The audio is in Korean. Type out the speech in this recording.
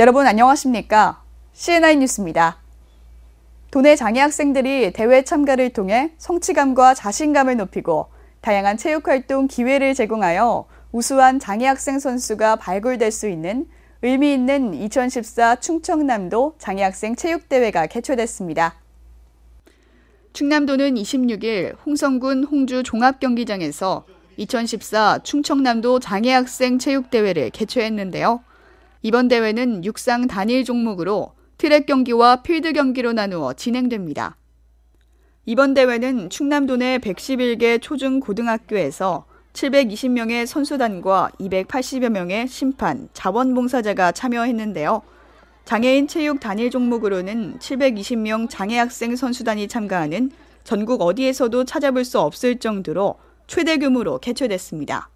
여러분 안녕하십니까? CNI 뉴스입니다. 도내 장애 학생들이 대회 참가를 통해 성취감과 자신감을 높이고 다양한 체육 활동 기회를 제공하여 우수한 장애 학생 선수가 발굴될 수 있는 의미 있는 2014 충청남도 장애 학생 체육 대회가 개최됐습니다. 충남도는 26일 홍성군 홍주 종합경기장에서 2014 충청남도 장애학생 체육대회를 개최했는데요. 이번 대회는 육상 단일 종목으로 트랙 경기와 필드 경기로 나누어 진행됩니다. 이번 대회는 충남도 내 111개 초중 고등학교에서 720명의 선수단과 280여 명의 심판, 자원봉사자가 참여했는데요. 장애인 체육 단일 종목으로는 720명 장애학생 선수단이 참가하는 전국 어디에서도 찾아볼 수 없을 정도로 최대 규모로 개최됐습니다.